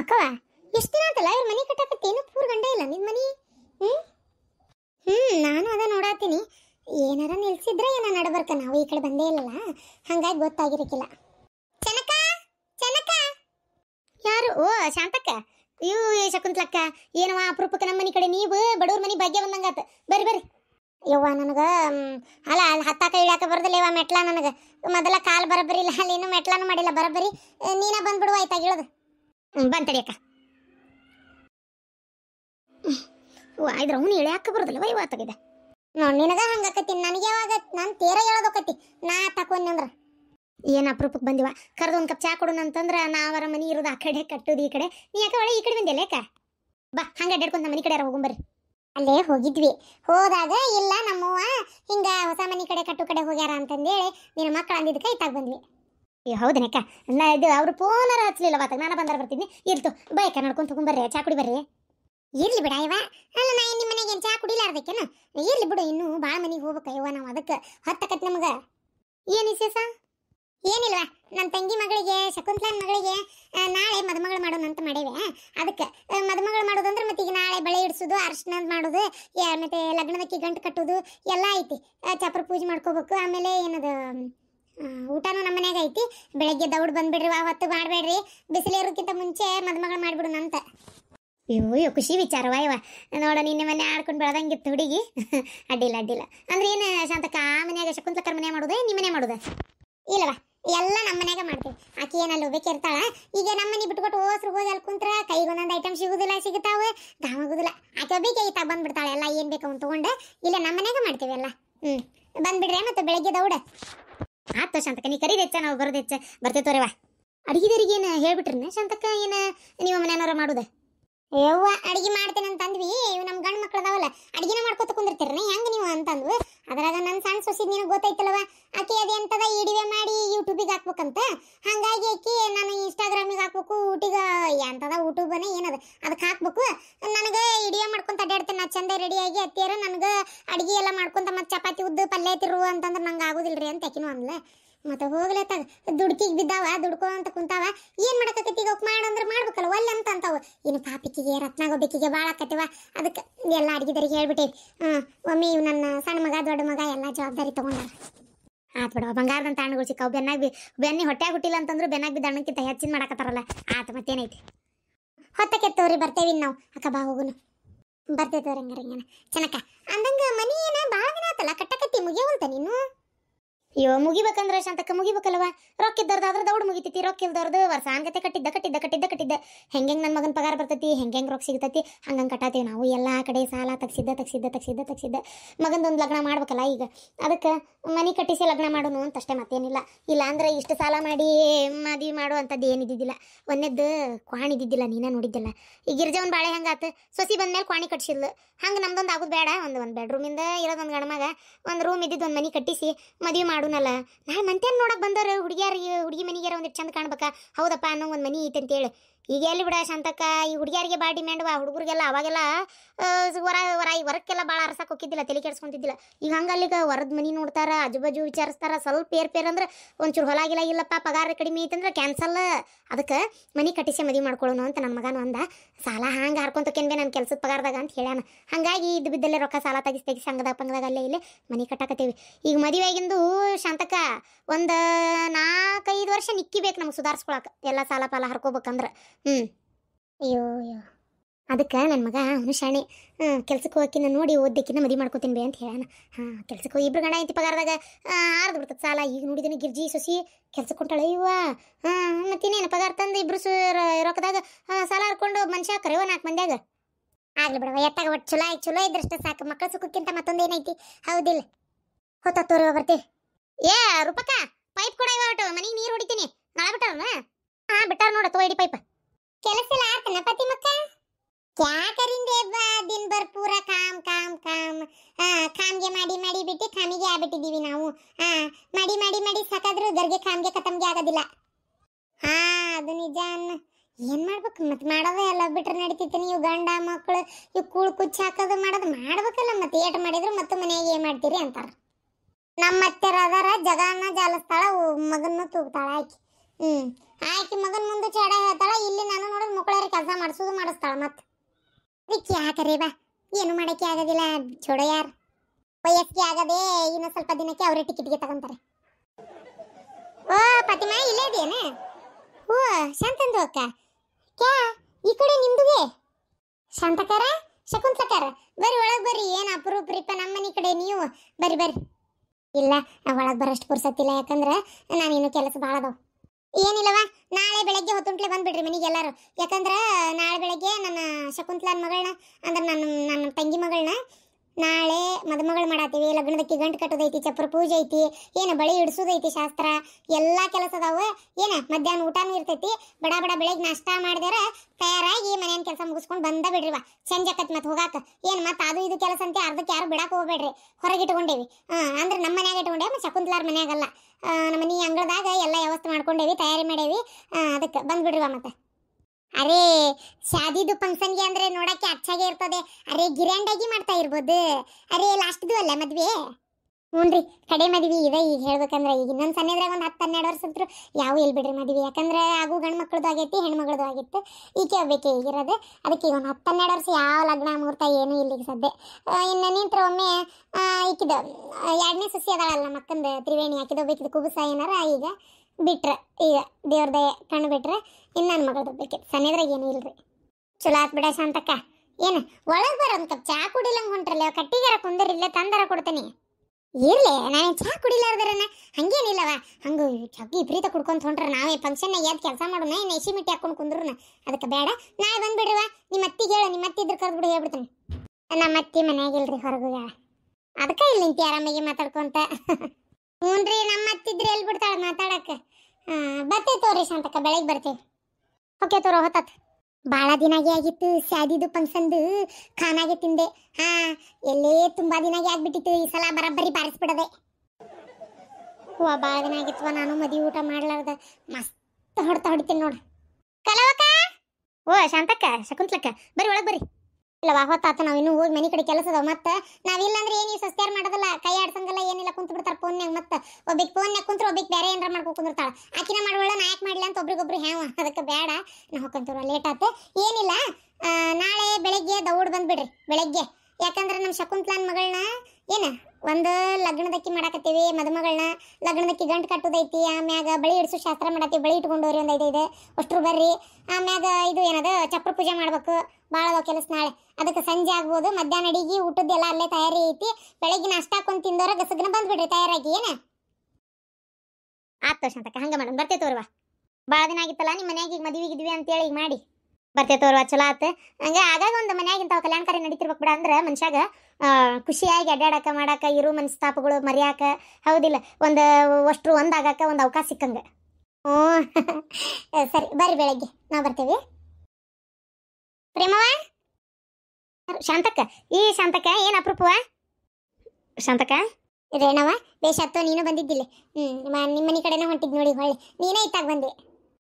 ಅಕ್ಕವ ಎಷ್ಟು ದಿನ ಆತಲ್ಲ ಇವ್ರ ಮನೆ ಕಟ್ಟಾಕತ್ತೇನು ಪೂರ್ ಗಂಡ ಇಲ್ಲ ನಿಮ್ಮ ಮನಿ ಹ್ಮ್ ಹ್ಮ್ ನಾನು ಅದ ನೋಡಾತೀನಿ ಏನಾರ ನಿಲ್ಸಿದ್ರೆ ಏನ ನಡಬರ್ಕ ನಾವು ಈ ಕಡೆ ಬಂದೇ ಇಲ್ಲಲ್ಲ ಹಂಗಾಗಿ ಗೊತ್ತಾಗಿರಕ್ಕಿಲ್ಲ ಚನಕ ಚನಕ ಯಾರು ಓ ಶಾಂತಕ್ಕ ಇವು ಶಕುಂತಲಕ್ಕ ಏನವ ಅಪರೂಪಕ್ಕೆ ನಮ್ಮ ಮನೆ ಕಡೆ ನೀವು ಬಡವ್ರ ಮನೆ ಭಾಗ್ಯ ಬಂದಂಗಾತ ಬರ್ರಿ ಬರ್ರಿ ಯವ್ವ ನನಗೆ ಅಲ್ಲ ಅಲ್ಲಿ ಹತ್ತಾಕ ಇಳ್ಯಾಕ ಬರ್ದಲ್ಲ ಯವ್ವ ಮೆಟ್ಲ ನನಗೆ ಮೊದಲ ಕಾಲು ಬರಬರಿ ಇಲ್ಲ ಅಲ್ಲೇನು ಮೆಟ್ಲನು ಮಾಡಿಲ್ಲ ಬರಬರಿ ನೀನ ಬಂದ್ಬಿಡುವ ಆಯ್ತಾ ಹೇಳೋದು ಹ್ಞೂ ಬಂದು ಓ ಇದ್ರ ಅವನು ಇಳ್ಯಾಕ ಬರೋದಿಲ್ಲ ವೈ ವಾತಾಗಿದೆ ನೋ ನಿನಗ ಹಂಗಾಕತ್ತಿ ನನಗೆ ಯಾವಾಗ ನಾನು ತೇರ ಹೇಳೋದಕ್ಕತ್ತಿ ನಾ ತಕೊಂಡೆ ಅಂದ್ರೆ ಏನು ಅಪ್ರೂಪಕ್ಕೆ ಬಂದಿವ ಕರೆದು ಒಂದು ಕಪ್ ಚಾ ಕೊಡೋಣ ಅಂತಂದ್ರ ನಾ ಅವರ ಮನೆ ಇರೋದು ಆ ಕಡೆ ಕಟ್ಟೋದು ಈ ಕಡೆ ನೀ ಯಾಕ ಒಳ್ಳೆ ಈ ಕಡೆ ಬಂದಿಲ್ಲ ಯಾಕ ಬಾ ಹಂಗೆ ಅಡ್ಡಾಡ್ಕೊಂಡು ನಮ್ಮ ಮನೆ ಕಡೆ ಹೋಗೊಂಬರ್ರಿ ಅಲ್ಲೇ ಹೋಗಿದ್ವಿ ಹೋದಾಗ ಇಲ್ಲ ನಮ್ಮವ್ವ ಹಿಂಗೆ ಹೊಸ ಮನೆ ಕಡೆ ಕಟ್ಟು ಕಡೆ ಹೋಗ್ಯಾರ ಅಂತಂದೇಳಿ ನಿನ್ನ ಮಕ್ಕಳು ಅಂದಿದ್ದಕ್ಕೆ ಇತ್ತಾಗ ಬಂದ್ವಿ ಏ ಹೌದನಕ್ಕ ಅಲ್ಲ ಇದು ಅವರು ಫೋನರ ಹಚ್ಚಲಿಲ್ಲ ಬಾತಾಗ ನಾನು ಬಂದಾರ ಬರ್ತಿದ್ನಿ ಇರ್ತು ಬೈಕ ನಡ್ಕೊಂಡು ಬರ್ರಿ ಚಾ ಕುಡಿ ಬರ್ರಿ ಇರ್ಲಿ ಬಿಡ ಅಯ್ಯವ ಅಲ್ಲ ನಾ ನಿಮ್ಮ ಮನೆಗೆ ಏನು ಚಾ ಕುಡಿಲಾರ್ದಕ್ಕೇನು ಇರ್ಲಿ ಬಿಡು ಇನ್ನು ಭಾಳ ಮನೆಗೆ ಹೋಗ್ಬೇಕು ಅಯ್ಯವ ನಾವು ಅದಕ್ಕೆ ಹತ್ತಕತ್ ನಮಗೆ ಏನು ವಿಶೇಷ ಏನಿಲ್ವಾ ನನ್ನ ತಂಗಿ ಮಗಳಿಗೆ ಶಕುಂತಲನ ಮಗಳಿಗೆ ನಾಳೆ ಮದುಮಗಳು ಮಾಡೋಣ ಅಂತ ಮಾಡಿವೆ ಅದಕ್ಕೆ ಮದುಮಗಳು ಅಂದ್ರೆ ಮತ್ತೆ ಈಗ ನಾಳೆ ಬಳೆ ಇಡಿಸೋದು ಅರ್ಶನ ಮಾಡೋದು ಮತ್ತೆ ಲಗ್ನದಕ್ಕೆ ಗಂಟು ಕಟ್ಟೋದು ಎಲ್ಲ ಐತಿ ಚಪ್ರ ಪೂಜೆ ಮಾಡ್ಕೋಬೇಕು ಆಮೇಲೆ ಏನದು ಊಟನೂ ನಮ್ಮ ಮನ್ಯಾಗ ಐತಿ ಬೆಳಗ್ಗೆ ದೌಡ್ ಬಂದ್ಬಿಡ್ರಿ ವಾ ಹೊತ್ತು ಮಾಡಬೇಡ್ರಿ ಬಿಸಿಲು ಮುಂಚೆ ಮದುಮಗಳು ಮಾಡಿಬಿಡೋಣ ಅಂತ ಅಯ್ಯೋ ಖುಷಿ ವಿಚಾರವ ಇವ ನೋಡ ನಿನ್ನೆ ಮನೆ ಆಡ್ಕೊಂಡು ಬೆಳೆದಂಗಿತ್ತು ಹುಡುಗಿ ಅಡ್ಡಿಲ್ಲ ಅಡ್ಡಿಲ್ಲ ಅಂದ್ರೆ ಏನು ಶಾಂತಕ್ಕ ಆ ಮನ್ಯಾಗ ಶಕುಂತಲಕ್ಕರ ಮನೆ ಮಾಡೋದೇ ನಿಮ್ಮ ಮನೆ ಇಲ್ಲವಾ ಎಲ್ಲ ನಮ್ಮ ಮನ್ಯಾಗ ಮಾಡ್ತೀವಿ ಆಕೆ ಏನಲ್ಲಿ ಹೋಗ್ಬೇಕಿರ್ತಾಳ ಈಗ ನಮ್ಮ ಮನೆ ಬಿಟ್ಕೊಟ್ಟು ಓಸ್ರು ಹೋಗಿ ಅಲ್ಲಿ ಕುಂತ್ರ ಕೈಗೊಂದೊಂದು ಐಟಮ್ ಸಿಗುದಿಲ್ಲ ಸಿಗುತ್ತಾವೆ ಗಾಮಗುದಿಲ್ಲ ಆಕೆ ಒಬ್ಬಿಗೆ ಐತ ಬಂದ್ಬಿಡ್ತಾಳೆ ಎಲ್ಲ ಏನ್ ಬೇಕು ಅವ್ನು ತಗೊಂಡೆ ಇಲ್ಲ ನಮ್ಮ ಮನ್ಯಾಗ ಮಾಡ್ತೀವಿ ಎಲ್ಲ ಹ್ಞೂ ಬಂದ್ಬಿಡ್ರಿ ಮತ್ತು ಬೆಳಗ್ಗೆ ದೌಡ ಆತ ಶಾಂತಕ ನೀ ಕರೀದ ಹೆಚ್ಚ ನಾವು ಬರೋದು ಹೆಚ್ಚ ಬರ್ತೇತವ್ರವ ಅಡಿಗೆದರಿಗೆ ಏನು ಹೇಳ್ಬಿಟ್ರಿ ಶಂತಕ ಏನು ನೀವು ಮನೆಯವ್ರ ಮಾಡುದ ಯವ್ವ ಅಡಿಗೆ ಮಾಡ್ತೇನೆ ಅಂತ ಅಂದ್ವಿ ಇವ್ ನಮ್ಮ ಗಂಡ್ ಮಕ್ಳು ಅದಾವಲ್ಲ ಅಡಿಗೆನ ಮಾಡ್ಕೊತ ಕುಂದಿರ್ತೀರನ ಹೆಂಗ ನೀವು ಅಂತಂದ್ವು ಅದ್ರಾಗ ನನ್ನ ಸಣ್ಣ ಸೊಸಿ ಗೊತ್ತಾಯ್ತಲ್ವ ಗೊತ್ತೈತಲ್ವ ಆಕೆ ಅದೆಂತದ ಇಡಿವೆ ಮಾಡಿ ಯೂಟ್ಯೂಬಿಗೆ ಹಾಕ್ಬೇಕಂತ ಹಂಗಾಗಿ ಆಕಿ ನಾನು ಇನ್ಸ್ಟಾಗ್ರಾಮಿಗೆ ಹಾಕ್ಬೇಕು ಊಟಿಗ ಎಂತದ ಯೂಟ್ಯೂಬನೇ ಏನದ ಅದಕ್ಕೆ ಹಾಕ್ಬೇಕು ನನಗೆ ಇಡಿಯೋ ಮಾಡ್ಕೊಂತ ಅಡ್ಡಾಡ್ತೇನೆ ನಾ ಚಂದ ರೆಡಿಯಾಗಿ ಅತ್ತಿಯರ ನನಗೆ ಅಡಿಗೆ ಎಲ್ಲ ಮಾಡ್ಕೊಂತ ಮತ್ತೆ ಚಪಾತಿ ಉದ್ದು ಪಲ್ಯ ತಿರು ಅಂತಂದ್ರೆ ನಂಗೆ ಆಗೋದಿಲ್ರಿ ಅಂತ ಆಕಿನೂ ಅಂದ್ಲ ಮತ್ತೆ ಹೋಗ್ಲತ್ತಾಗ ದುಡ್ಕಿಗೆ ಬಿದ್ದಾವ ದುಡ್ಕೋ ಅಂತ ಕುಂತಾವ ಏನು ಮಾಡಕತ್ತಿ ಈಗ ಮಾಡಂದ್ರೆ ಮಾಡ್ಬೇಕಲ್ಲ ಇನ್ನು ಪಾಪಿಕಿಗೆ ರತ್ನಾಗೊಬ್ಬೇಕಿಗೆ ಭಾಳ ಆಕತಿವ ಅದಕ್ಕೆ ಎಲ್ಲ ಅಡುಗೆದರಿಗೆ ಹೇಳ್ಬಿಟ್ಟೇವಿ ಹ್ಞೂ ಒಮ್ಮೆ ಇವ್ ನನ್ನ ಸಣ್ಣ ಮಗ ದೊಡ್ಡ ಮಗ ಎಲ್ಲ ಜವಾಬ್ದಾರಿ ತೊಗೊಂಡಾರ ಆತು ಬಿಡವ ಬಂಗಾರದಂತ ಹಣ್ಣುಗಳು ಸಿಕ್ಕಾವು ಬೆನ್ನಾಗ್ ಬಿ ಬೆನ್ನಿ ಹೊಟ್ಟೆ ಹುಟ್ಟಿಲ್ಲ ಅಂತಂದ್ರೆ ಬೆನ್ನಾಗ್ ಬಿದ್ದ ಅಣ್ಣಕ್ಕಿಂತ ಹೆಚ್ಚಿನ ಮಾಡಕತ್ತಾರಲ್ಲ ಆತು ಮತ್ತೇನೈತಿ ಹೊತ್ತಕ್ಕೆ ತೋರಿ ಬರ್ತೇವಿ ನಾವು ಅಕ್ಕ ಬಾ ಹೋಗುನು ಬರ್ತೈತವ್ರ ಹಂಗಾರ ಹಂಗನ ಚೆನ್ನಕ್ಕ ಅಂದಂಗ ಮನಿ ಏನ ಭಾಳ ದಿನ ಆತಲ್ಲ ಕಟ್ಟಕತ್ತಿ ನೀನು ಅಯ್ಯೋ ಮುಗಿಬೇಕಂದ್ರೆ ಶಾಂತಕ್ಕ ಮುಗಿಬೇಕಲ್ವ ರೊಕ್ಕ ಇದ್ದರ್ದು ಆದ್ರೆ ದೌಡ್ ಮುಗಿತೈತಿ ರೊಕ್ಕ ಇಲ್ದವ್ರದ್ದು ವರ್ಷಾನ್ಗತೆ ಕಟ್ಟಿದ್ದ ಕಟ್ಟಿದ್ದ ಕಟ್ಟಿದ್ದ ಕಟ್ಟಿದ್ದ ಹೆಂಗೆ ನನ್ನ ಮಗನ ಪಗಾರ ಬರ್ತೈತಿ ಹೆಂಗೆ ರೊಕ್ಕ ಸಿಗ್ತೈತಿ ಹಂಗಂಗೆ ಕಟ್ಟಾತೀವಿ ನಾವು ಎಲ್ಲ ಕಡೆ ಸಾಲ ತಗ್ಸಿದ್ದ ತಗ್ಸಿದ್ದ ತಗ್ಸಿದ್ದ ತಗ್ಸಿದ್ದ ಮಗಂದೊಂದು ಲಗ್ನ ಮಾಡ್ಬೇಕಲ್ಲ ಈಗ ಅದಕ್ಕೆ ಮನೆ ಕಟ್ಟಿಸಿ ಲಗ್ನ ಮಾಡೋನು ಅಂತ ಅಷ್ಟೇ ಮತ್ತೇನಿಲ್ಲ ಇಲ್ಲ ಅಂದ್ರೆ ಇಷ್ಟು ಸಾಲ ಮಾಡಿ ಮದುವೆ ಮಾಡುವಂಥದ್ದು ಏನಿದ್ದಿದ್ದಿಲ್ಲ ಒಂದೇದ್ದು ಇದ್ದಿದ್ದಿಲ್ಲ ನೀನೇ ನೋಡಿದ್ದಿಲ್ಲ ಈ ಗಿರ್ಜವನ್ ಬಾಳೆ ಹಂಗಾತ ಸೊಸಿ ಬಂದ್ಮೇಲೆ ಕ್ವಾಣಿ ಕಟ್ಸಿದ್ಲು ಹಂಗೆ ನಮ್ದೊಂದು ಆಗೋದು ಬೇಡ ಒಂದು ಒಂದು ಬೆಡ್ರೂಮಿಂದ ಇರೋದೊಂದು ಗಣಮಗ ಒಂದು ರೂಮ್ ಇದ್ದಿದ್ದು ಒಂದು ಮನೆ ಕಟ್ಟಿಸಿ ಮದುವೆ ಮಾಡು ಮಾಡುನಲ್ಲ ನಾಳೆ ಮಂತೇನು ನೋಡಕ್ಕೆ ಬಂದವರು ಹುಡುಗಿಯಾರಿಗೆ ಹುಡುಗಿ ಮನೆಗೆ ಒಂದು ಚಂದ ಕಾಣ್ಬೇಕಾ ಹೌದಪ್ಪ ಅನ್ನೋ ಒಂದು ಮನೆ ಐತೆ ಅಂತೇಳಿ ಈಗ ಎಲ್ಲಿ ಬಿಡ ಶಾಂತಕ್ಕ ಈ ಹುಡುಗಿಯರಿಗೆ ಭಾಳ ಡಿಮ್ಯಾಂಡ್ ಆ ಹುಡುಗರಿಗೆಲ್ಲ ಅವಾಗೆಲ್ಲ ಹೊರ ಹೊರ ಈ ವರಕ್ಕೆಲ್ಲ ಭಾಳ ಅರಸಕ್ಕೆ ಹೋಗಿದ್ದಿಲ್ಲ ತಲೆ ಕೆಡ್ಸ್ಕೊಂತಿದ್ದಿಲ್ಲ ಈಗ ಹಂಗಲ್ಲಿಗ ಹೊರದ್ ಮನೆ ನೋಡ್ತಾರ ಆಜು ಬಾಜು ವಿಚಾರಿಸ್ತಾರ ಸ್ವಲ್ಪ ಏರ್ ಪೇರ್ ಅಂದ್ರೆ ಒಂಚೂರು ಹೊಲ ಗಿಲ ಇಲ್ಲಪ್ಪ ಪಗಾರ ಕಡಿಮೆ ಐತಂದ್ರೆ ಕ್ಯಾನ್ಸಲ್ ಅದಕ್ಕೆ ಮನೆ ಕಟ್ಟಿಸಿ ಮದುವೆ ಮಾಡ್ಕೊಳ್ಳೋಣ ಅಂತ ನನ್ನ ಮಗನ ಅಂದ ಸಾಲ ಹಂಗೆ ಕೆನ್ಬೇ ನನ್ನ ಕೆಲಸದ ಪಗಾರದಾಗ ಅಂತ ಹೇಳ್ಯಾನ ಹಂಗಾಗಿ ಇದ್ದು ಬಿದ್ದಲ್ಲೇ ರೊಕ್ಕ ಸಾಲ ತೆಗಿಸಿ ತೆಗಿಸಿ ಹಂಗದಾಗ ಪಂಗದಾಗ ಅಲ್ಲೇ ಇಲ್ಲೇ ಮನೆ ಕಟ್ಟಾಕತ್ತೇವಿ ಈಗ ಮದುವೆಗಿಂದು ಶಾಂತಕ್ಕ ಒಂದು ನಾ ವರ್ಷ ಬೇಕು ನಮ್ಗೆ ಸುಧಾರಿಸ್ಕೊಳಕ್ ಎಲ್ಲ ಸಾಲ ಪಾಲ ಹರ್ಕೋಬೇಕಂದ್ರೆ ಹ್ಞೂ ಅಯ್ಯೋ ಅಯ್ಯೋ ಅದಕ್ಕೆ ನನ್ನ ಮಗ ಅವನು ಹ್ಮ್ ಕೆಲ್ಸಕ್ಕೆ ಹೋಗಿನ ನೋಡಿ ಓದಕ್ಕಿನ್ನ ಮದಿ ಮಾಡ್ಕೋತೀನಿ ಬೇ ಅಂತ ಹೇಳೋಣ ಹಾಂ ಕೆಲ್ಸಕ್ಕೆ ಹೋಗಿ ಇಬ್ರು ಗಂಡ ಐತಿ ಪಗಾರದಾಗ ಆರ್ದು ಬಿಡ್ತದೆ ಸಾಲ ಈಗ ನೋಡಿದಿನಿ ಗಿರ್ಜಿ ಸೊಸಿ ಕೆಲ್ಸಕ್ಕೆ ಹೊಂಟಾಳೆ ಇವ ಹಾಂ ಮತ್ತಿನ್ನೇನು ಪಗಾರ ತಂದು ಇಬ್ರು ಸು ರೊಕ್ಕದಾಗ ಸಾಲ ಹರ್ಕೊಂಡು ಮನುಷ್ಯ ಕರೆಯೋ ನಾಲ್ಕು ಮಂದ್ಯಾಗ ಆಗ್ಲಿ ಬಿಡವ ಎತ್ತಾಗ ಒಟ್ಟು ಚಲೋ ಆಯ್ತು ಚಲೋ ಇದ್ರಷ್ಟೇ ಸಾಕು ಮಕ್ಕಳ ಸುಖಕ್ಕಿಂತ ಮತ್ತೊಂದು ಏನೈತಿ ಹೌದಿಲ್ಲ ಹೊತ್ತ ತೋರಿ ಬರ್ತೀವಿ ಏ ರೂಪಕ್ಕ ಪೈಪ್ ಕೂಡ ಇವ ಮನೆಗೆ ನೀರು ಹೊಡಿತೀನಿ ನಾಳೆ ಬಿಟ್ಟಾರನ ಹಾ ಬಿಟ್ಟಾರ ನೋಡ ತೋ ಪೈಪ್ ಕೆಲಸ ಎಲ್ಲ ಆತನ ಪತಿ ಮಕ್ಕ ಕ್ಯಾ ಕರಿಂದೆ ದಿನ ಬರ್ ಪೂರ ಕಾಮ್ ಕಾಮ್ ಕಾಮ್ ಕಾಮ್ಗೆ ಮಾಡಿ ಮಾಡಿ ಬಿಟ್ಟು ಕಾಮಿಗೆ ಆಗ್ಬಿಟ್ಟಿದೀವಿ ನಾವು ಹಾ ಮಾಡಿ ಮಾಡಿ ಮಾಡಿ ಸಾಕಾದ್ರೂ ಗರ್ಗೆ ಕಾಮ್ಗೆ ಕತಮ್ಗೆ ಆಗೋದಿಲ್ಲ ಹಾ ಅದು ನಿಜ ಅನ್ನ ಏನ್ ಮಾಡ್ಬೇಕು ಮತ್ ಮಾಡೋದೇ ಎಲ್ಲ ಬಿಟ್ರೆ ನಡೀತಿತ್ತು ನೀವು ಗಂಡ ಮಕ್ಕಳು ಇವು ಕೂಳ್ ಕುಚ್ಚ ಹಾಕೋದು ಮಾಡೋದು ಮಾಡ್ಬೇಕಲ್ಲ ಮತ್ತೆ ಏಟ್ ಮಾಡಿದ್ರು ಮತ್ತೆ ಮನೆಯಾಗ ಏನ್ ಮಾಡ್ತೀರಿ ಅಂತಾರೆ ನಮ್ಮ ಅತ್ತೆರ ಅದಾರ ಜಗನ್ನ ಜಾಲಿಸ್ತಾಳ ಮಗನ ತೂಗ್ತಾಳ ಆಕಿ ಹ್ಞೂ ಆಕಿ ಮಗನ ಮುಂದೆ ಚೇಡ ಹೇಳ್ತಾಳ ಇಲ್ಲಿ ನಾನು ನೋಡಿದ ಮಕ್ಕಳಾರ ಕೆಲಸ ಮಾಡಿಸೋದು ಮಾಡಿಸ್ತಾಳ ಮತ್ತೆ ಅದಕ್ಕೆ ಯಾಕರಿ ಬಾ ಏನು ಮಾಡಕ್ಕೆ ಆಗೋದಿಲ್ಲ ಚೋಡ ಯಾರು ವಯಸ್ಸಿಗೆ ಆಗದೆ ಇನ್ನು ಸ್ವಲ್ಪ ದಿನಕ್ಕೆ ಅವರೇ ಟಿಕೆಟ್ಗೆ ತಗೊಂತಾರೆ ಓ ಪತಿಮ ಇಲ್ಲೇ ಇದೆಯೇನೆ ಓ ಶಾಂತಂದು ಅಕ್ಕ ಕ್ಯಾ ಈ ಕಡೆ ನಿಮ್ದುಗೆ ಶಾಂತಕಾರ ಶಕುಂತಕಾರ ಬರ್ರಿ ಒಳಗೆ ಬರ್ರಿ ಏನು ಅಪರೂಪ ನಮ್ಮನೆ ಕಡೆ ನೀವು ಬರ್ರಿ ಬರ್ರಿ ಇಲ್ಲ ಒಳಗೆ ಬರೋಷ್ಟು ಪುರ್ಸತ್ತಿಲ್ಲ ಯಾಕಂದ್ರೆ ನಾನೇನು ಕೆಲಸ ಭಾಳ ಅದಾವ ಏನಿಲ್ಲವ ನಾಳೆ ಬೆಳಗ್ಗೆ ಹೊತ್ತುಂಟ್ಲೆ ಬಂದ್ಬಿಡ್ರಿ ಮನೆಗೆ ಎಲ್ಲರೂ ಯಾಕಂದ್ರೆ ನಾಳೆ ಬೆಳಗ್ಗೆ ನನ್ನ ಶಕುಂತಲಾನ್ ಮಗಳನ್ನ ಅಂದ್ರೆ ನನ್ನ ನನ್ನ ತಂಗಿ ಮಗಳನ್ನ ನಾಳೆ ಮದುಮಗಳು ಮಾಡಾತೀವಿ ಲಗ್ನದಕ್ಕೆ ಗಂಟು ಕಟ್ಟೋದೈತಿ ಚಪ್ಪರ ಪೂಜೆ ಐತಿ ಏನು ಬಳಿ ಇಡಿಸೋದೈತಿ ಶಾಸ್ತ್ರ ಎಲ್ಲ ಕೆಲಸ ಅದಾವ ಏನು ಮಧ್ಯಾಹ್ನ ಊಟನೂ ಇರ್ತೈತಿ ಬಡ ಬಡ ಬೆಳಿಗ್ಗೆ ನಾಷ್ಟ ಮಾಡಿದಾರ ತಯಾರಾಗಿ ಮನೆಯ ಕೆಲಸ ಮುಗಿಸ್ಕೊಂಡು ಬಂದ ಬಿಡ್ರಿವ ಚಂಜಕತ್ ಮತ್ತೆ ಹೋಗಾಕ ಏನು ಮತ್ತೆ ಅದು ಇದು ಕೆಲಸ ಅಂತ ಅರ್ಧಕ್ಕೆ ಯಾರು ಬಿಡಾಕ ಹೋಗ್ಬೇಡ್ರಿ ಹೊರಗೆ ಇಟ್ಕೊಂಡೇವಿ ಹಾಂ ಅಂದ್ರೆ ನಮ್ಮ ಮನ್ಯಾಗ ಇಟ್ಕೊಂಡೇವಿ ಮತ್ತು ಶಕುಂತಲಾರ್ ಮನೆಯಾಗಲ್ಲ ನಮ್ಮ ಮನೆ ಅಂಗಳದಾಗ ಎಲ್ಲ ವ್ಯವಸ್ಥೆ ಮಾಡ್ಕೊಂಡೇವಿ ತಯಾರಿ ಮಾಡೇವಿ ಅದಕ್ಕೆ ಬಂದ್ಬಿಡ್ರಿವ ಮತ್ತೆ ಅರೆ ಶಾದಿದು ಫಂಕ್ಷನ್ಗೆ ಅಂದ್ರೆ ನೋಡಕ್ಕೆ ಅಚ್ಚಾಗೆ ಇರ್ತದೆ ಅರೆ ಗ್ರ್ಯಾಂಡ್ ಆಗಿ ಮಾಡ್ತಾ ಇರ್ಬೋದು ಅರೆ ಲಾಸ್ಟ್ದು ಅಲ್ಲ ಮದ್ವೆ ರೀ ಕಡೆ ಮದ್ವೆ ಇದೆ ಈಗ ಹೇಳ್ಬೇಕಂದ್ರೆ ಈಗ ಇನ್ನೊಂದು ಸಮಯದಾಗ ಒಂದು ಹತ್ತು ಹನ್ನೆರಡು ವರ್ಷ ಅಂತರೂ ಯಾವ ಎಲ್ ಬಿಡ್ರಿ ಮದ್ವೆ ಯಾಕಂದ್ರೆ ಆಗು ಗಂಡು ಮಕ್ಕಳದು ಆಗೈತಿ ಹೆಣ್ಮಗಳದು ಆಗಿತ್ತು ಈಕೆ ಒಬ್ಬಕ್ಕೆ ಈಗಿರೋದು ಅದಕ್ಕೆ ಈಗ ಒಂದು ಹತ್ತು ಹನ್ನೆರಡು ವರ್ಷ ಯಾವ ಲಗ್ನ ಮುಹೂರ್ತ ಏನೂ ಇಲ್ಲಿಗೆ ಸದ್ದೆ ಇನ್ನು ನಿಂತ್ರ ಒಮ್ಮೆ ಈಕಿದ ಎರಡನೇ ಸುಸಿ ಅದಾಳಲ್ಲ ಮಕ್ಕಂದು ತ್ರಿವೇಣಿ ಹಾಕಿದ ಬೇಕಿದ್ದು ಕುಬುಸ ಏನಾರ ಈಗ ಬಿಟ್ರೆ ಈಗ ದೇವ್ರ ಕಣ್ಣು ಬಿಟ್ರೆ ಇನ್ನು ನನ್ನ ಮಗಳು ಬೇಕಿತ್ತು ಸನ್ನಿದ್ರಾಗ ಏನೂ ಇಲ್ರಿ ಚಲೋ ಆತ್ ಬಿಡ ಶಾಂತಕ್ಕ ಏನು ಒಳಗೆ ಬರೋ ಒಂದು ಕಪ್ ಚಾ ಕುಡಿಲಂಗೆ ಹೊಂಟ್ರಲ್ಲ ಕಟ್ಟಿಗಾರ ಇಲ್ಲೇ ತಂದರ ಕೊಡ್ತೀನಿ ಇರ್ಲಿ ನಾನು ಚಾ ಕುಡಿಲಾರ್ದಾರನ ಹಂಗೇನಿಲ್ಲವ ಹಂಗೆ ಜಗ್ಗಿ ಪ್ರೀತ ಕುಡ್ಕೊಂತ ಹೊಂಟ್ರ ನಾವೇ ಫಂಕ್ಷನ್ನಾಗ ಎದ್ದು ಕೆಲಸ ಮಾಡೋಣ ಏನು ಎಸಿ ಮಿಟ್ಟಿ ಹಾಕೊಂಡು ಕುಂದ್ರನ ಅದಕ್ಕೆ ಬೇಡ ನಾಳೆ ಬಂದ್ಬಿಡ್ರವ ನಿಮ್ಮ ಅತ್ತಿಗೆ ಹೇಳು ನಿಮ್ಮ ಅತ್ತಿ ಇದ್ರ ಬಿಡು ಹೇಳ್ಬಿಡ್ತೀನಿ ನಮ್ಮ ಅತ್ತಿ ಮನೆಯಾಗಿಲ್ರಿ ಹೊರಗೆ ಅದಕ್ಕೆ ಇಲ್ಲಿ ನಿಂತಿ ಆರಾಮಾಗಿ ಮಾತಾಡ್ಕೊಂತ ಹ್ಞೂನ್ರಿ ನಮ್ಮ ಅತ್ತಿದ್ರೆ ಎಲ್ಲಿ ಬಿಡ್ತಾಳೆ ಮಾತಾಡಕ್ಕೆ ಬರ್ತೀವಿ ತೋರಿ ಶಾಂತಕ್ಕ ಬೆಳಗ್ಗೆ ಬರ್ತೀವಿ ಓಕೆ ತೋರ ಹೊತ್ತತ್ ಭಾಳ ದಿನಾಗೆ ಆಗಿತ್ತು ಸ್ಯಾದಿದು ಪಂಕ್ಷನ್ದು ಖಾನಾಗೆ ತಿಂದೆ ಹಾ ಎಲ್ಲೇ ತುಂಬಾ ದಿನಾಗೆ ಆಗ್ಬಿಟ್ಟಿತ್ತು ಈ ಸಲ ಬರಬ್ಬರಿ ಬಾರಿಸ್ಬಿಡದೆ ಹೂವ ಭಾಳ ದಿನ ಆಗಿತ್ತು ನಾನು ಮದಿ ಊಟ ಮಾಡ್ಲಾರ್ದ ಮಸ್ತ್ ಹೊಡ್ತಾ ಹೊಡಿತೀನಿ ನೋಡು ಕಲವಕ್ಕ ಓ ಶಾಂತಕ್ಕ ಶಕುಂತಲಕ್ಕ ಬರ್ರಿ ಒಳಗೆ ಬರ್ರಿ ಇಲ್ಲವಾ ಹೊತ್ತಾತ ನಾವು ಇನ್ನೂ ಹೋಗಿ ಮನೆ ಕಡೆ ಕೆಲಸದ ಮತ್ತೆ ನಾವಿಲ್ಲ ಅಂದ್ರೆ ಏನು ಸಸ್ತ್ಯಾರ ಮಾಡೋದಲ್ಲ ಕೈ ಆಡ್ಸಂಗಲ್ಲ ಏನಿಲ್ಲ ಕುಂತು ಬಿಡ್ತಾರೆ ಫೋನ್ಯಾಗ ಮತ್ತೆ ಒಬ್ಬಿಗೆ ಫೋನ್ಯಾಗ ಕುಂತ್ರು ಒಬ್ಬಿಗೆ ಬೇರೆ ಏನಾರ ಮಾಡ್ಕೊ ಕುಂದಿರ್ತಾಳ ಆಕಿನ ಮಾಡೋಳ ನಾ ಯಾಕೆ ಮಾಡಲಿ ಅಂತ ಒಬ್ರಿಗೊಬ್ರು ಹ್ಯಾವ ಅದಕ್ಕೆ ಬೇಡ ನಾ ಹೋಗ್ಕೊಂತೀವ್ರ ಲೇಟ್ ಆತು ಏನಿಲ್ಲ ನಾಳೆ ಬೆಳಗ್ಗೆ ದೌಡ್ ಬಂದ್ಬಿಡ್ರಿ ಬೆಳಗ್ಗೆ ಯಾಕಂದ್ರೆ ನಮ್ಮ ಶಕುಂತಲಾನ್ ಮಗಳನ್ನ ಏನು ಒಂದು ಲಗ್ನದಕ್ಕಿ ಮಾಡಾಕತ್ತೀವಿ ಮದುಮಗಳನ್ನ ಲಗ್ನದಕ್ಕಿ ಗಂಟು ಕಟ್ಟೋದೈತಿ ಆಮ್ಯಾಗ ಬಳಿ ಇಡಿಸು ಶಾಸ್ತ್ರ ಮಾಡತ್ತೀವಿ ಬಳಿ ಇಟ್ಕೊಂಡೋರಿ ಒಂದು ಐದೈದು ಅಷ್ಟ್ರು ಬರ್ರಿ ಆಮ್ಯಾಗ ಇದು ಏನದ ಚಪ್ರ ಪೂಜೆ ಮಾಡ್ಬೇಕು ಭಾಳ ಕೆಲಸ ನಾಳೆ ಅದಕ್ಕೆ ಸಂಜೆ ಆಗ್ಬೋದು ಮಧ್ಯಾಹ್ನ ಅಡಿಗೆ ಊಟದ್ದೆಲ್ಲ ಅಲ್ಲೇ ತಯಾರಿ ಐತಿ ಬೆಳಗ್ಗೆ ಅಷ್ಟಾಕೊಂಡ್ ತಿಂದವ್ರ ಗಸಗನ ಬಂದ್ಬಿಡ್ರಿ ತಯಾರಾಗಿ ಏನ ಆತ್ ಹಂಗ ಹಂಗೆ ಮೇಡಮ್ ಬರ್ತೈತವ್ರವ ಭಾಳ ದಿನ ಆಗಿತ್ತಲ್ಲ ನಿಮ್ಮ ಮನೆಯಾಗ ಈಗ ಮದುವೆಗಿದ್ವಿ ಅಂತೇಳಿ ಮಾಡಿ ಬರ್ತೈತವ್ರ ಚಲೋ ಆತ ಹಂಗೆ ಆಗಾಗ ಒಂದು ಮನ್ಯಾಗ ಕಲ್ಯಾಣ ಕಾರ್ಯ ನಡೀತಿರ್ಬೇಕು ಬಿಡ ಅಂದ್ರೆ ಮನುಷ್ಯಾಗ ಖುಷಿಯಾಗಿ ಅಡ್ಡಾಡಕ ಮಾಡಾಕ ಇರು ಮನಸ್ತಾಪಗಳು ಮರೆಯಾಕ ಹೌದಿಲ್ಲ ಒಂದು ಅಷ್ಟ್ರು ಒಂದು ಆಗಾಕ ಒಂದು ಅವಕಾಶ ಸಿಕ್ಕಂಗೆ ಹ್ಞೂ ಸರಿ ಬರ್ರಿ ಬೆಳಗ್ಗೆ ನಾವು ಬರ್ತೇವೆ ಪ್ರೇಮವ ಶಾಂತಕ್ಕ ಈ ಶಾಂತಕ್ಕ ಏನು ಅಪ್ರೂಪವ ಶಾಂತಕ ರೇಣವ ಬೇಷ್ ನೀನು ಬಂದಿದ್ದಿಲ್ಲ ಹ್ಞೂ ನಿಮ್ಮ ಮನೆ ಕಡೆನೇ ಹೊಂಟಿದ್ ನೋಡಿ ಹೊಳ್ಳಿ ನೀನೇ ಇತ್ತಾಗ ಬಂದೆ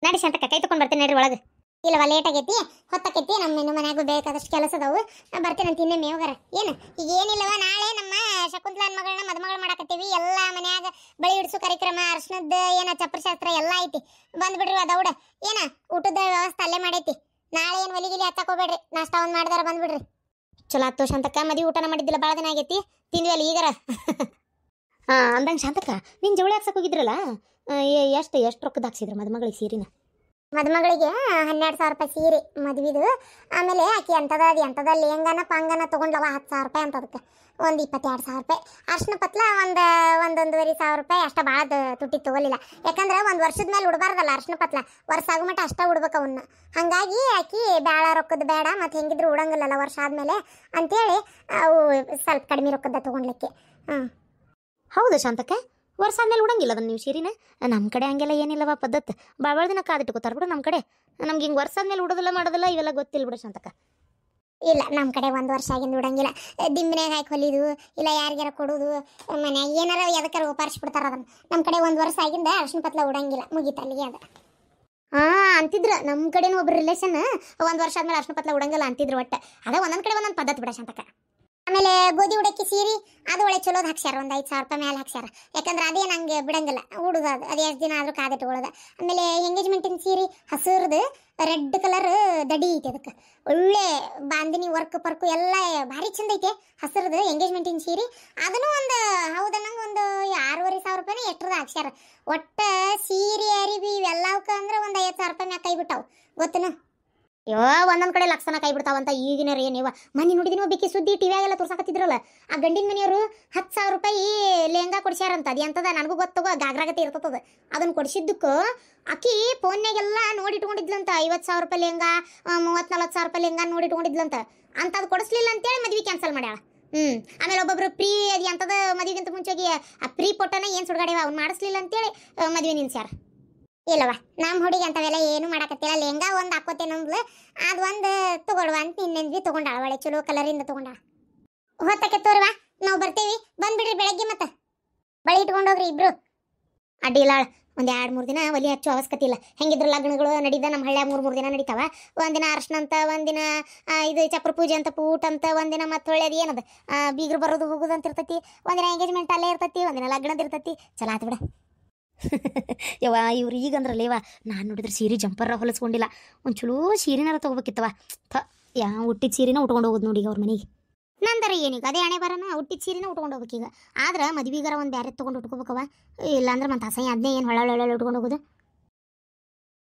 ನಡಿ ಶಾಂತಕ ಕೈ ಬರ್ತೀನಿ ಬರ್ತೀನಿ ನಡ್ರಿ ಒಳಗೆ ಇಲ್ಲವ ಲೇಟ್ ಆಗೈತಿ ಹೊತ್ತಾಕೈತಿ ನಮ್ಮ ಇನ್ನು ಮನೆಯಾಗೂ ಬೇಕಾದಷ್ಟು ಕೆಲಸ ಅದಾವು ನಾ ಬರ್ತೀನಿ ಬರ್ತೀನಂತ ಇನ್ನೇ ಮೇವಗರ ಏನು ಈಗ ಏನಿಲ್ಲವ ನಾಳೆ ನಮ್ಮ ಶಕುಂತಲಾನ್ ಮಗಳನ್ನ ಮದುಮಗಳು ಮಾಡಾಕತ್ತೀವಿ ಎಲ್ಲ ಮನೆಯಾಗ ಬಳಿ ಹಿಡಿಸು ಕಾರ್ಯಕ್ರಮ ಅರ್ಶನದ ಏನ ಚಪ್ರಶಾಸ್ತ್ರ ಎಲ್ಲ ಐತಿ ಬಂದ್ಬಿಡ್ರಿ ಅದೌಡ ಏನ ಊಟದ ವ್ಯವಸ್ಥೆ ಅಲ್ಲೇ ಮಾಡೈತಿ ನಾಳೆ ಏನು ಒಲಿಗಿಲಿ ಹತ್ತಾಕೋಬೇಡ್ರಿ ನಾಷ್ಟ ಒಂದು ಮಾಡ್ದಾರ ಬಂದ್ಬಿಡ್ರಿ ಚಲೋ ಆತು ಶಾಂತಕ್ಕ ಮದಿ ಊಟನ ಮಾಡಿದ್ದಿಲ್ಲ ಭಾಳ ದಿನ ಆಗೈತಿ ತಿಂದ್ವಿ ಅಲ್ಲಿ ಈಗಾರ ಹಾಂ ಅಂದಂಗೆ ಶಾಂತಕ್ಕ ನಿನ್ನ ಜವಳಿ ಹಾಕ್ಸಕ್ಕೆ ಹೋಗಿದ್ರಲ್ಲ ಎಷ್ಟು ಎಷ್ಟು ರೊಕ್ಕದ ಹಾಕ್ಸಿದ್ರು ಮದುಮಗಳಿಗೆ ಸೀರಿನ ಮದುಮಗಳಿಗೆ ಹನ್ನೆರಡು ಸಾವಿರ ರೂಪಾಯಿ ಸೀರೆ ಮದುವೆದು ಆಮೇಲೆ ಆಕೆ ಎಂಥದ ಅದು ಎಂಥದ ಲೆಹಂಗಾನ ಪಂಗನ ತೊಗೊಂಡ್ಲವ ಹತ್ತು ಸಾವಿರ ರೂಪಾಯಿ ಅಂತದಕ್ಕೆ ಒಂದು ಇಪ್ಪತ್ತೆರಡು ಸಾವಿರ ರೂಪಾಯಿ ಅರ್ಶಿಣ ಪತ್ಲ ಒಂದು ಒಂದೊಂದುವರೆ ಸಾವಿರ ರೂಪಾಯಿ ಅಷ್ಟು ಭಾಳ ತುಟ್ಟಿ ತೊಗೊಲಿಲ್ಲ ಯಾಕಂದ್ರೆ ಒಂದು ವರ್ಷದ ಮೇಲೆ ಉಡಬಾರ್ದಲ್ಲ ಅರ್ಶಿನ ಪತ್ಲ ವರ್ಷ ಆಗೋ ಮಟ್ಟ ಅಷ್ಟೇ ಉಡ್ಬೇಕು ಅವನ್ನ ಹಾಗಾಗಿ ಆಕಿ ಬೇಡ ರೊಕ್ಕದ ಬೇಡ ಮತ್ತು ಹೆಂಗಿದ್ರು ಉಡಂಗಿಲ್ಲಲ್ಲ ವರ್ಷ ಆದಮೇಲೆ ಅಂತೇಳಿ ಅವು ಸ್ವಲ್ಪ ಕಡಿಮೆ ರೊಕ್ಕದ ತೊಗೊಳ್ಲಿಕ್ಕೆ ಹಾಂ ಹೌದು ಶಾಂತಕ್ಕೆ ವರ್ಷ ಆದ್ಮೇಲೆ ಉಡಂಗಿಲ್ಲ ಅದನ್ನ ನೀವು ಸೀರಿನ ನಮ್ಮ ಕಡೆ ಹಂಗೆಲ್ಲ ಏನಿಲ್ಲವ ಪದ್ಧತಿ ಭಾಳ ದಿನ ಕಾದಿಟ್ಕೋತಾರೆ ಬಿಡು ನಮ್ಮ ಕಡೆ ನಮ್ಗೆ ಹಿಂಗೆ ವರ್ಷ ಆದ್ಮೇಲೆ ಉಡೋದಿಲ್ಲ ಮಾಡೋದಿಲ್ಲ ಇವೆಲ್ಲ ಗೊತ್ತಿಲ್ಲ ಬಿಡು ಶಾಂತಕ ಇಲ್ಲ ನಮ್ಮ ಕಡೆ ಒಂದು ವರ್ಷ ಆಗಿಂದ ಉಡಂಗಿಲ್ಲ ದಿಂಬಿನ್ಯಾಗ ಹಾಕಿ ಹೊಲಿದು ಇಲ್ಲ ಯಾರಿಗಾರ ಕೊಡೋದು ಮನೆ ಏನಾರ ಎದಕ್ಕಾರ ಉಪಾರಿಸ್ಬಿಡ್ತಾರ ಅದನ್ನ ನಮ್ಮ ಕಡೆ ಒಂದು ವರ್ಷ ಆಗಿಂದ ಅರ್ಶಿನ ಪತ್ಲ ಉಡಂಗಿಲ್ಲ ಮುಗೀತು ಅಲ್ಲಿಗೆ ಹಾಂ ಅಂತಿದ್ರು ನಮ್ಮ ಕಡೆನೂ ಒಬ್ರು ರಿಲೇಷನ್ ಒಂದು ವರ್ಷ ಆದ್ಮೇಲೆ ಅರ್ಶಿನ ಪತ್ಲ ಉಡಂಗಿಲ್ಲ ಅಂತಿದ್ರು ಒಟ್ಟು ಅದ ಒಂದೊಂದು ಕಡೆ ಒಂದೊಂದು ಪದ್ಧತಿ ಬಿಡ ಶಾಂತಕ ಆಮೇಲೆ ಗೋಧಿ ಉಡಕ್ಕೆ ಸೀರಿ ಅದು ಒಳ್ಳೆ ಚಲೋದು ಹಾಕ್ಸ್ಯಾರ ಒಂದು ಐದು ಸಾವಿರ ರೂಪಾಯಿ ಮೇಲೆ ಹಾಕ್ಸ್ಯಾರ ಯಾಕಂದ್ರೆ ಅದೇ ನಂಗೆ ಬಿಡಂಗಿಲ್ಲ ಉಡುದು ಅದು ಅದು ಎಷ್ಟು ದಿನ ಆದರೂ ಕಾದಿಟ್ಕೊಳ್ಳೋದು ಆಮೇಲೆ ಎಂಗೇಜ್ಮೆಂಟಿನ ಸೀರೆ ಹಸಿರ್ದು ರೆಡ್ ಕಲರ್ ದಡಿ ಐತೆ ಅದಕ್ಕೆ ಒಳ್ಳೆ ಬಾಂದಿನಿ ವರ್ಕ್ ಪರ್ಕು ಎಲ್ಲ ಭಾರಿ ಚಂದ ಐತೆ ಹಸಿರ್ದು ಎಂಗೇಜ್ಮೆಂಟಿನ ಸೀರೆ ಅದನ್ನು ಒಂದು ಹೌದಲ್ಲಂಗೆ ಒಂದು ಆರೂವರೆ ಸಾವಿರ ರೂಪಾಯಿನ ಎಷ್ಟರದ ಹಾಕ್ಸ್ಯಾರ ಒಟ್ಟು ಸೀರೆ ಅರಿವಿ ಇವೆಲ್ಲವಕ್ಕೆ ಅಂದ್ರೆ ಒಂದು ಐದು ಸಾವಿರ ರೂಪಾಯಿ ಮ್ಯಾಲ ಕೈ ಬಿಟ್ಟಾವು ಗೊತ್ತನು ಯೋ ಒಂದೊಂದು ಕಡೆ ಲಕ್ಷಣ ಕೈ ಬಿಡ್ತಾವಂತ ಈಗಿನ ರೀ ನೀವು ಮನೆ ನೋಡಿದಿನ ಬಿಕ್ಕಿ ಸುದ್ದಿ ಟಿವಿಯಾಗೆಲ್ಲ ತೋರ್ಸಾಕತ್ತಿದ್ರಲ್ಲ ಆ ಗಂಡಿನ ಮನೆಯವರು ಹತ್ತು ಸಾವಿರ ರೂಪಾಯಿ ಲೆಹಂಗಾ ಕೊಡ್ಸ್ಯಾರಂತ ಅದು ಎಂತದ ನನಗೂ ಗೊತ್ತಾಗೋ ಗಾಗ್ರಾಗತ್ತೆ ಇರ್ತದ ಅದನ್ನ ಕೊಡಿಸಿದ್ದಕ್ಕೂ ಅಕ್ಕಿ ಫೋನ್ನಾಗೆಲ್ಲ ನೋಡಿ ಇಟ್ಕೊಂಡಿದ್ಲಂತ ಐವತ್ತು ಸಾವಿರ ರೂಪಾಯಿ ಲೆಹಂಗಾ ಮೂವತ್ತು ಸಾವಿರ ರೂಪಾಯಿ ಲೆಹಂಗಾ ನೋಡಿ ಇಟ್ಕೊಂಡಿದ್ಲಂತ ಅಂಥದ್ದು ಕೊಡಿಸ್ಲಿಲ್ಲ ಅಂತೇಳಿ ಮದ್ವೆ ಕ್ಯಾನ್ಸಲ್ ಮಾಡ್ಯಾಳ ಹ್ಞೂ ಆಮೇಲೆ ಒಬ್ಬೊಬ್ರು ಪ್ರೀ ಅದು ಎಂಥದ ಮದುವೆಗಿಂತ ಮುಂಚೆಗೆ ಆ ಪ್ರೀ ಪೊಟ್ಟನ ಏನು ಸುಡ್ಗಾಡ್ಯಾವ ಅವ್ನು ಮಾಡಿಸ್ಲಿಲ್ಲ ಅಂತೇಳಿ ಮದುವೆ ನಿನ್ಸ್ಯಾರ ಇಲ್ಲವ ನಮ್ಮ ಹುಡುಗಿ ಅಂತವೆಲ್ಲ ಏನು ಮಾಡಕತ್ತಿಲ್ಲ ಲೆಹಂಗಾ ಒಂದು ಹಾಕೋತೇನೆ ಅಂದ್ಲು ಅದು ಒಂದು ತಗೊಳ್ವ ಅಂತ ನಿನ್ನೆಂದ್ ಬಿ ತಗೊಂಡಾಳ ಒಳ್ಳೆ ಚಲೋ ಕಲರಿಂದ ತಗೊಂಡ ಹೊತ್ತಕ್ಕೆ ತೋರ್ವ ನಾವು ಬರ್ತೀವಿ ಬಂದ್ಬಿಡ್ರಿ ಬೆಳಗ್ಗೆ ಮತ್ತೆ ಬಳಿ ಇಟ್ಕೊಂಡು ಹೋಗ್ರಿ ಇಬ್ರು ಇಲ್ಲ ಒಂದು ಎರಡು ಮೂರು ದಿನ ಒಲಿ ಹಚ್ಚು ಅವಶ್ಯಕತೆ ಇಲ್ಲ ಹೆಂಗಿದ್ರು ಲಗ್ನಗಳು ನಡೀತ ನಮ್ಮ ಹಳ್ಳಿ ಮೂರು ಮೂರು ದಿನ ನಡೀತಾವ ಒಂದಿನ ಅರ್ಶನ ಅಂತ ಒಂದಿನ ಇದು ಚಪ್ರ ಪೂಜೆ ಅಂತ ಪೂಟ ಅಂತ ಒಂದಿನ ಮತ್ತೆ ಒಳ್ಳೇದು ಏನದು ಬೀಗರು ಬರೋದು ಹೋಗೋದು ಅಂತ ಇರ್ತೈತಿ ಒಂದಿನ ಎಂಗೇಜ್ಮೆಂಟ್ ಅಲ್ಲೇ ಇರ್ತತಿ ಒಂದಿನ ಲಗ್ನದ ಇರ್ತತಿ ಚಲೋ ಆತು ಬಿಡ ಯವ್ವ ಇವ್ರು ಈಗ ಅಂದ್ರಲ್ಲೇವ ನಾನು ನೋಡಿದ್ರೆ ಸೀರೆ ಜಂಪರ ಹೊಲಿಸ್ಕೊಂಡಿಲ್ಲ ಒಂದು ಚಲೋ ಸೀರೆನಾರ ತೊಗೋಬೇಕಿತ್ತವ ಥ ಯಾ ಹುಟ್ಟಿದ ಸೀರೆನ ಉಟ್ಕೊಂಡು ಹೋಗೋದು ನೋಡಿ ಅವ್ರ ಮನೆಗೆ ನಂದರ ಏನೀಗ ಅದೇ ಹಣೆ ಬರೋಣ ಹುಟ್ಟಿದ ಸೀರೆನ ಉಟ್ಕೊಂಡು ಹೋಗ್ಬೇಕೀಗ ಆದ್ರೆ ಮದುವೆಗಾರ ಒಂದು ಬ್ಯಾರೆ ತೊಗೊಂಡು ಉಟ್ಕೋಬೇಕವ ಇಲ್ಲಾಂದ್ರೆ ಮತ್ತೆ ಅಸಹ್ಯ ಅದನ್ನೇ ಏನು ಹೊಳ ಹೊಳೆ ಉಟ್ಕೊಂಡು ಹೋಗೋದು